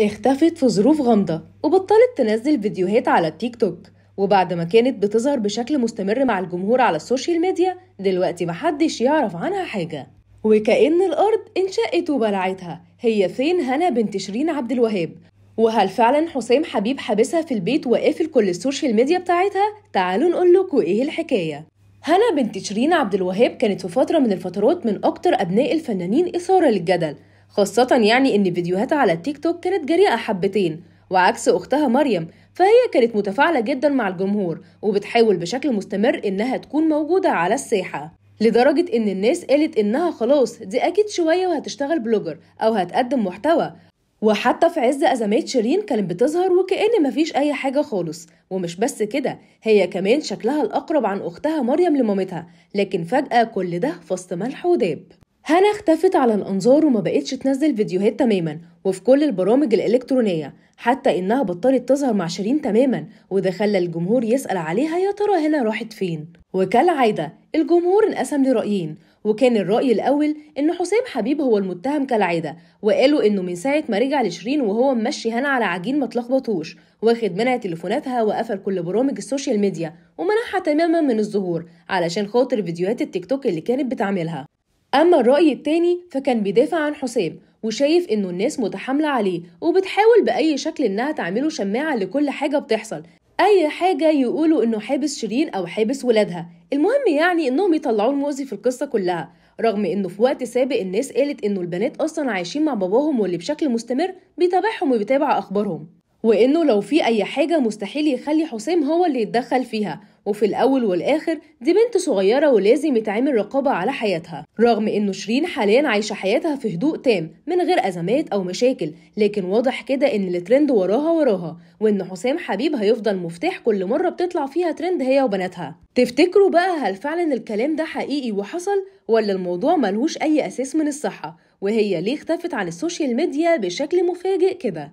اختفت في ظروف غامضة وبطلت تنزل فيديوهات على التيك توك وبعد ما كانت بتظهر بشكل مستمر مع الجمهور على السوشيال ميديا دلوقتي محدش يعرف عنها حاجة وكأن الأرض انشقت وبلعتها هي فين هنا بنت شيرين عبد الوهاب وهل فعلا حسام حبيب حابسها في البيت وقافل كل السوشيال ميديا بتاعتها تعالوا نقول لكم ايه الحكايه هنا بنت شيرين عبد الوهاب كانت في فتره من الفترات من اكتر ابناء الفنانين اثاره للجدل خاصة يعني إن فيديوهاتها على التيك توك كانت جريئة حبتين وعكس أختها مريم فهي كانت متفاعلة جدا مع الجمهور وبتحاول بشكل مستمر إنها تكون موجودة على الساحة لدرجة إن الناس قالت إنها خلاص دي أكيد شوية وهتشتغل بلوجر أو هتقدم محتوى وحتى في عز أزمات شيرين كانت بتظهر وكأن مفيش أي حاجة خالص ومش بس كده هي كمان شكلها الأقرب عن أختها مريم لمامتها لكن فجأة كل ده فصل ملح وداب هانا اختفت على الأنظار وما بقتش تنزل فيديوهات تماما وفي كل البرامج الإلكترونية حتى إنها بطلت تظهر مع شيرين تماما وده خلى الجمهور يسأل عليها يا ترى هنا راحت فين وكالعادة الجمهور انقسم لرأيين وكان الرأي الأول إن حسام حبيب هو المتهم كالعادة وقالوا إنه من ساعة ما رجع لشيرين وهو ممشي هنا على عجين ما اتلخبطوش واخد منع تليفوناتها وقفل كل برامج السوشيال ميديا ومنعها تماما من الظهور علشان خاطر فيديوهات التيك توك اللي كانت بتعملها أما الرأي التاني فكان بيدافع عن حسام وشايف إنه الناس متحاملة عليه وبتحاول بأي شكل إنها تعمله شماعة لكل حاجة بتحصل أي حاجة يقولوا إنه حابس شيرين أو حابس ولادها المهم يعني إنهم يطلعوا المؤذي في القصة كلها رغم إنه في وقت سابق الناس قالت إنه البنات أصلا عايشين مع باباهم واللي بشكل مستمر بيتابعهم وبيتابع أخبارهم وانه لو في اي حاجه مستحيل يخلي حسام هو اللي يتدخل فيها وفي الاول والاخر دي بنت صغيره ولازم يتعمل رقابه على حياتها رغم انه شيرين حاليا عايشه حياتها في هدوء تام من غير ازمات او مشاكل لكن واضح كده ان الترند وراها وراها وان حسام حبيب هيفضل مفتاح كل مره بتطلع فيها ترند هي وبناتها تفتكروا بقى هل فعلا الكلام ده حقيقي وحصل ولا الموضوع ملهوش اي اساس من الصحه وهي ليه اختفت عن السوشيال ميديا بشكل مفاجئ كده